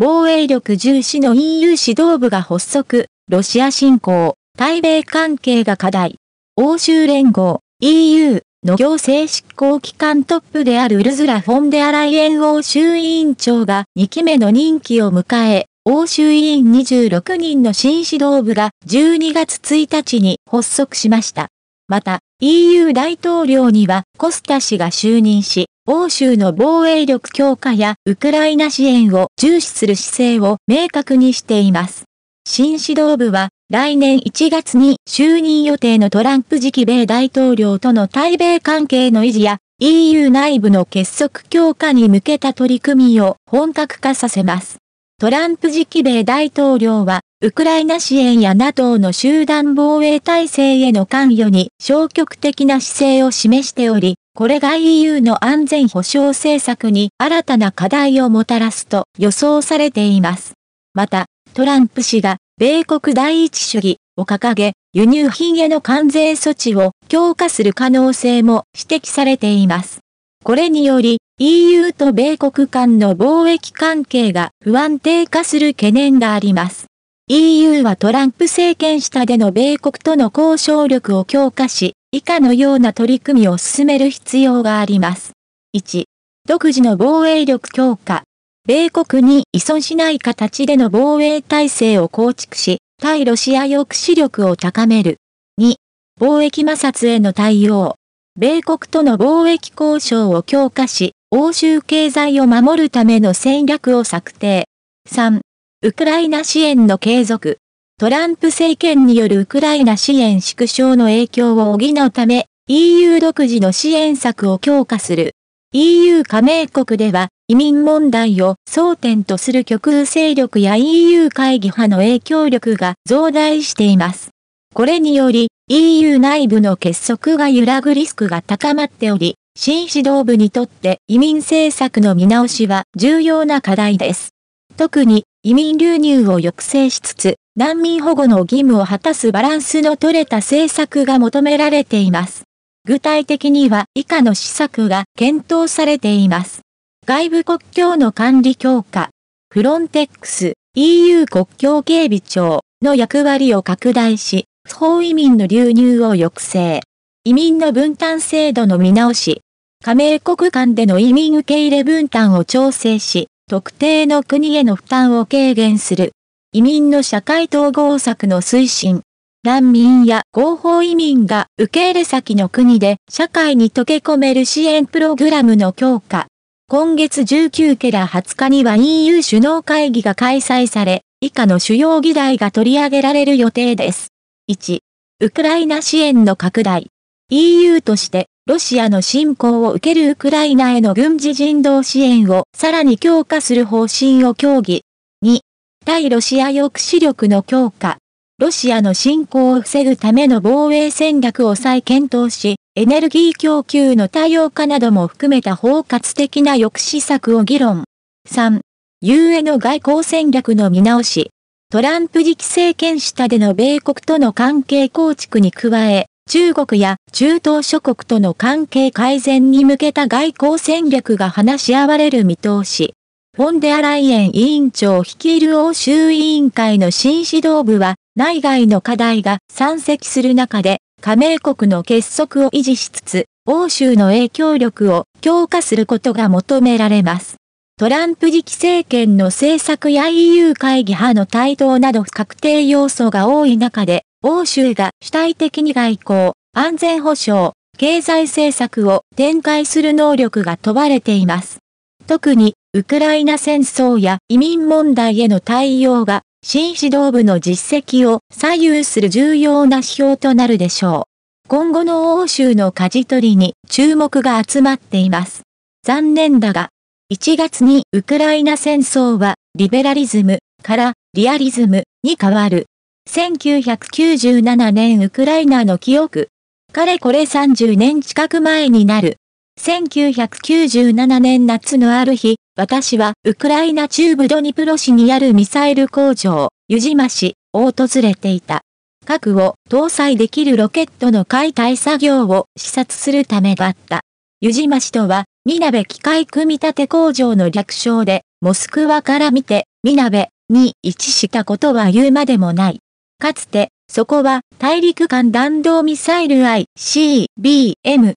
防衛力重視の EU 指導部が発足、ロシア侵攻、対米関係が課題。欧州連合、EU の行政執行機関トップであるウルズラ・フォンデアライエン欧州委員長が2期目の任期を迎え、欧州委員26人の新指導部が12月1日に発足しました。また、EU 大統領にはコスタ氏が就任し、欧州の防衛力強化やウクライナ支援を重視する姿勢を明確にしています。新指導部は来年1月に就任予定のトランプ次期米大統領との対米関係の維持や EU 内部の結束強化に向けた取り組みを本格化させます。トランプ次期米大統領は、ウクライナ支援や NATO の集団防衛体制への関与に消極的な姿勢を示しており、これが EU の安全保障政策に新たな課題をもたらすと予想されています。また、トランプ氏が米国第一主義を掲げ、輸入品への関税措置を強化する可能性も指摘されています。これにより EU と米国間の貿易関係が不安定化する懸念があります。EU はトランプ政権下での米国との交渉力を強化し、以下のような取り組みを進める必要があります。1、独自の防衛力強化。米国に依存しない形での防衛体制を構築し、対ロシア抑止力を高める。2、貿易摩擦への対応。米国との貿易交渉を強化し、欧州経済を守るための戦略を策定。3、ウクライナ支援の継続。トランプ政権によるウクライナ支援縮小の影響を補うため、EU 独自の支援策を強化する。EU 加盟国では移民問題を争点とする極右勢力や EU 会議派の影響力が増大しています。これにより EU 内部の結束が揺らぐリスクが高まっており、新指導部にとって移民政策の見直しは重要な課題です。特に移民流入を抑制しつつ、難民保護の義務を果たすバランスの取れた政策が求められています。具体的には以下の施策が検討されています。外部国境の管理強化、フロンテックス、EU 国境警備庁の役割を拡大し、不法移民の流入を抑制、移民の分担制度の見直し、加盟国間での移民受け入れ分担を調整し、特定の国への負担を軽減する。移民の社会統合策の推進。難民や合法移民が受け入れ先の国で社会に溶け込める支援プログラムの強化。今月19から20日には EU 首脳会議が開催され、以下の主要議題が取り上げられる予定です。1、ウクライナ支援の拡大。EU として、ロシアの侵攻を受けるウクライナへの軍事人道支援をさらに強化する方針を協議。2、対ロシア抑止力の強化、ロシアの侵攻を防ぐための防衛戦略を再検討し、エネルギー供給の多様化なども含めた包括的な抑止策を議論。3. UA の外交戦略の見直し。トランプ次期政権下での米国との関係構築に加え、中国や中東諸国との関係改善に向けた外交戦略が話し合われる見通し。フォンデアライエン委員長率いる欧州委員会の新指導部は、内外の課題が山積する中で、加盟国の結束を維持しつつ、欧州の影響力を強化することが求められます。トランプ次期政権の政策や EU 会議派の対等など確定要素が多い中で、欧州が主体的に外交、安全保障、経済政策を展開する能力が問われています。特に、ウクライナ戦争や移民問題への対応が、新指導部の実績を左右する重要な指標となるでしょう。今後の欧州の舵取りに注目が集まっています。残念だが、1月にウクライナ戦争はリベラリズムからリアリズムに変わる。1997年ウクライナの記憶。かれこれ30年近く前になる。1997年夏のある日、私はウクライナ中部ドニプロ市にあるミサイル工場、湯島市を訪れていた。核を搭載できるロケットの解体作業を視察するためだった。湯島市とは、みなべ機械組み立て工場の略称で、モスクワから見て、みなべに位置したことは言うまでもない。かつて、そこは大陸間弾道ミサイル ICBM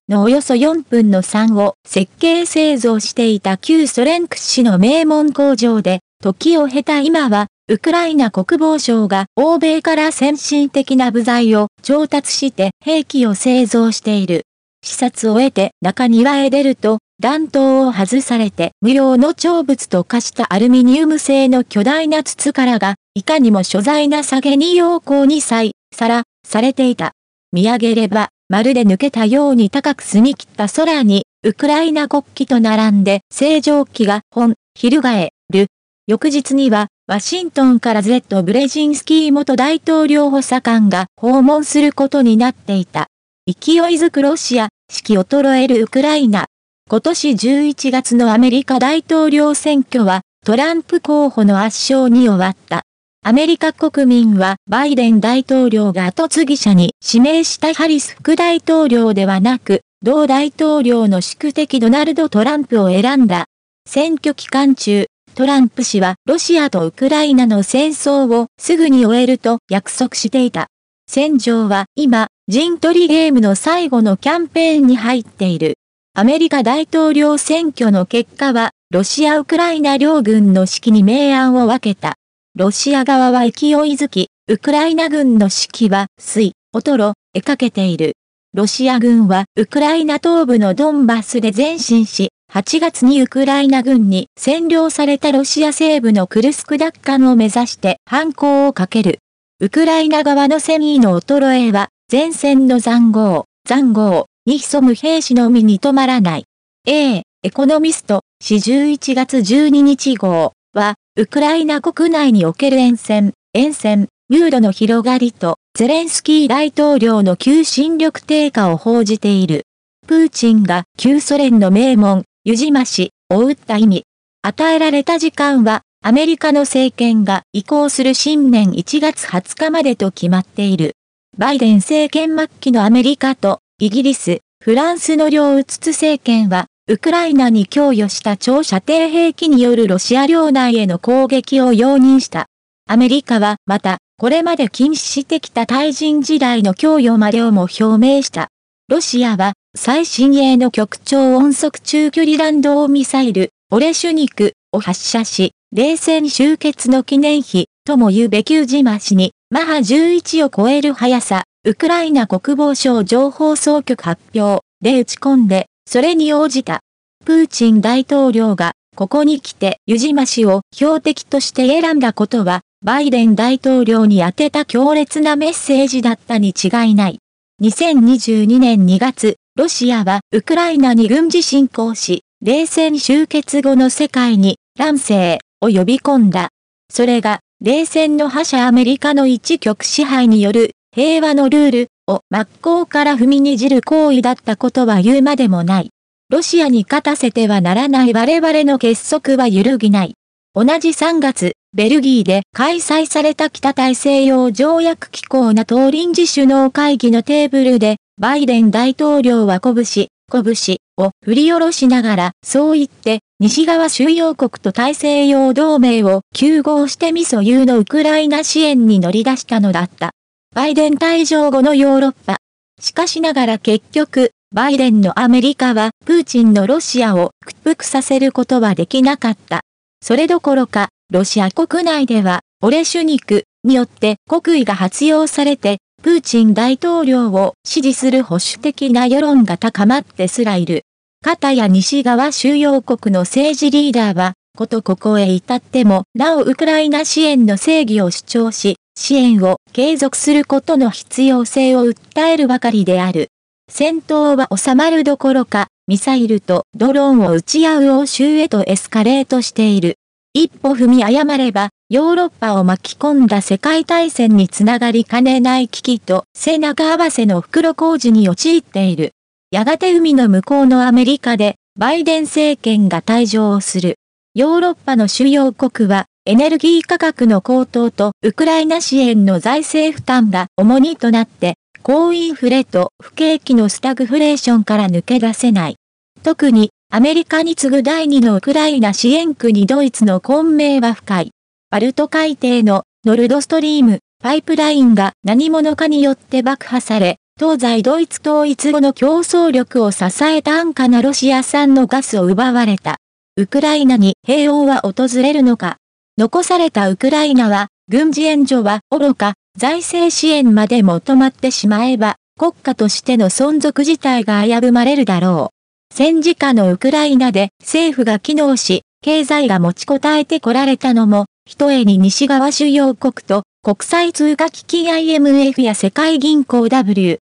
のおよそ4分の3を設計製造していた旧ソ連屈指の名門工場で、時を経た今は、ウクライナ国防省が欧米から先進的な部材を調達して兵器を製造している。視察を得て中庭へ出ると、弾頭を外されて無用の長物と化したアルミニウム製の巨大な筒からが、いかにも所在な下げに陽光に際、さら、されていた。見上げれば、まるで抜けたように高く澄み切った空に、ウクライナ国旗と並んで正常旗が本、翻る。翌日には、ワシントンから Z ブレジンスキー元大統領補佐官が訪問することになっていた。勢いづくロシア、式衰えるウクライナ。今年11月のアメリカ大統領選挙は、トランプ候補の圧勝に終わった。アメリカ国民はバイデン大統領が後継ぎ者に指名したハリス副大統領ではなく、同大統領の宿敵ドナルド・トランプを選んだ。選挙期間中、トランプ氏はロシアとウクライナの戦争をすぐに終えると約束していた。戦場は今、陣取りゲームの最後のキャンペーンに入っている。アメリカ大統領選挙の結果は、ロシア・ウクライナ両軍の指揮に明暗を分けた。ロシア側は勢いづき、ウクライナ軍の指揮は水、衰えかけている。ロシア軍はウクライナ東部のドンバスで前進し、8月にウクライナ軍に占領されたロシア西部のクルスク奪還を目指して反抗をかける。ウクライナ側の戦意の衰えは、前線の残壕、残壕、に潜む兵士のみに止まらない。A、エコノミスト、4 11月12日号は、ウクライナ国内における沿線、沿線、ムードの広がりと、ゼレンスキー大統領の求心力低下を報じている。プーチンが旧ソ連の名門、ユジマ氏を打った意味。与えられた時間は、アメリカの政権が移行する新年1月20日までと決まっている。バイデン政権末期のアメリカとイギリス、フランスの両うつつ政権は、ウクライナに供与した長射程兵器によるロシア領内への攻撃を容認した。アメリカはまた、これまで禁止してきた対人時代の供与までをも表明した。ロシアは、最新鋭の極超音速中距離弾道ミサイル、オレシュニクを発射し、冷戦終結の記念碑とも言うべき宇治市に、マハ11を超える速さ、ウクライナ国防省情報総局発表で打ち込んで、それに応じた。プーチン大統領が、ここに来てユジマ氏を標的として選んだことは、バイデン大統領に当てた強烈なメッセージだったに違いない。2022年2月、ロシアはウクライナに軍事侵攻し、冷戦終結後の世界に乱世を呼び込んだ。それが冷戦の覇者アメリカの一極支配による平和のルールを真っ向から踏みにじる行為だったことは言うまでもない。ロシアに勝たせてはならない我々の結束は揺るぎない。同じ3月、ベルギーで開催された北大西洋条約機構な a 臨時首脳会議のテーブルで、バイデン大統領は拳、拳を振り下ろしながら、そう言って、西側主要国と大西洋同盟を休合してミソ有のウクライナ支援に乗り出したのだった。バイデン退場後のヨーロッパ。しかしながら結局、バイデンのアメリカはプーチンのロシアを屈服させることはできなかった。それどころか、ロシア国内ではオレシュニクによって国威が発揚されて、プーチン大統領を支持する保守的な世論が高まってすらいる。片や西側収容国の政治リーダーは、ことここへ至っても、なおウクライナ支援の正義を主張し、支援を継続することの必要性を訴えるばかりである。戦闘は収まるどころか、ミサイルとドローンを撃ち合う欧州へとエスカレートしている。一歩踏み誤れば、ヨーロッパを巻き込んだ世界大戦につながりかねない危機と背中合わせの袋工事に陥っている。やがて海の向こうのアメリカで、バイデン政権が退場をする。ヨーロッパの主要国はエネルギー価格の高騰とウクライナ支援の財政負担が重荷となって、高インフレと不景気のスタグフレーションから抜け出せない。特に、アメリカに次ぐ第2のウクライナ支援国ドイツの混迷は深い。バルト海底のノルドストリームパイプラインが何者かによって爆破され、東西ドイツ統一後の競争力を支えた安価なロシア産のガスを奪われた。ウクライナに平穏は訪れるのか残されたウクライナは、軍事援助は愚か、財政支援までも止まってしまえば、国家としての存続自体が危ぶまれるだろう。戦時下のウクライナで政府が機能し、経済が持ちこたえてこられたのも、ひとえに西側主要国と国際通貨基金 IMF や世界銀行 WB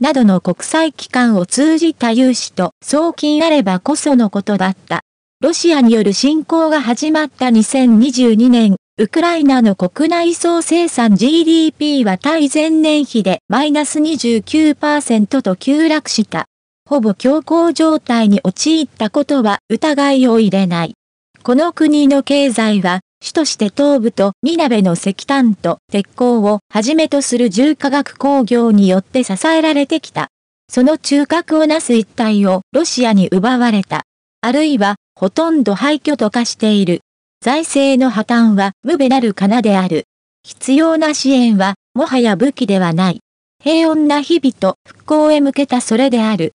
などの国際機関を通じた融資と送金あればこそのことだった。ロシアによる侵攻が始まった2022年、ウクライナの国内総生産 GDP は対前年比でマイナス29%と急落した。ほぼ強行状態に陥ったことは疑いを入れない。この国の経済は、主として東部と南部の石炭と鉄鋼をはじめとする重化学工業によって支えられてきた。その中核をなす一帯をロシアに奪われた。あるいはほとんど廃墟と化している。財政の破綻は無べなる金である。必要な支援はもはや武器ではない。平穏な日々と復興へ向けたそれである。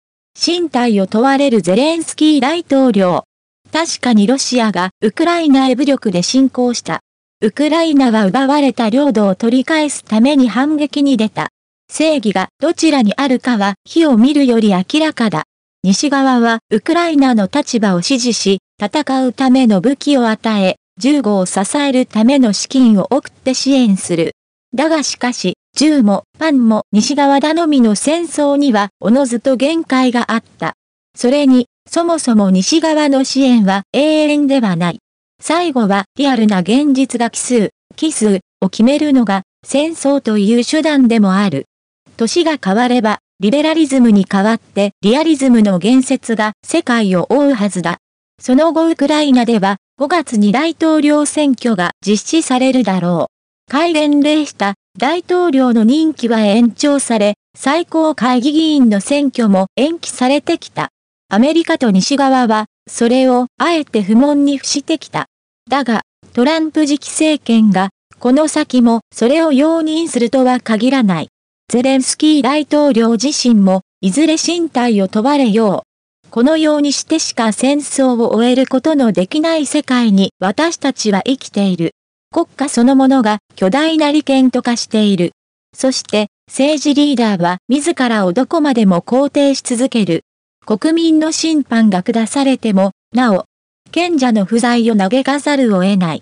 身体を問われるゼレンスキー大統領。確かにロシアがウクライナへ武力で侵攻した。ウクライナは奪われた領土を取り返すために反撃に出た。正義がどちらにあるかは火を見るより明らかだ。西側はウクライナの立場を支持し、戦うための武器を与え、銃後を支えるための資金を送って支援する。だがしかし、銃もパンも西側頼みの戦争にはおのずと限界があった。それに、そもそも西側の支援は永遠ではない。最後はリアルな現実が奇数、奇数を決めるのが戦争という手段でもある。年が変わればリベラリズムに代わってリアリズムの言説が世界を覆うはずだ。その後ウクライナでは5月に大統領選挙が実施されるだろう。改連令した大統領の任期は延長され、最高会議議員の選挙も延期されてきた。アメリカと西側は、それをあえて不問に付してきた。だが、トランプ次期政権が、この先もそれを容認するとは限らない。ゼレンスキー大統領自身も、いずれ身体を問われよう。このようにしてしか戦争を終えることのできない世界に私たちは生きている。国家そのものが巨大な利権と化している。そして、政治リーダーは自らをどこまでも肯定し続ける。国民の審判が下されても、なお、賢者の不在を嘆かざるを得ない。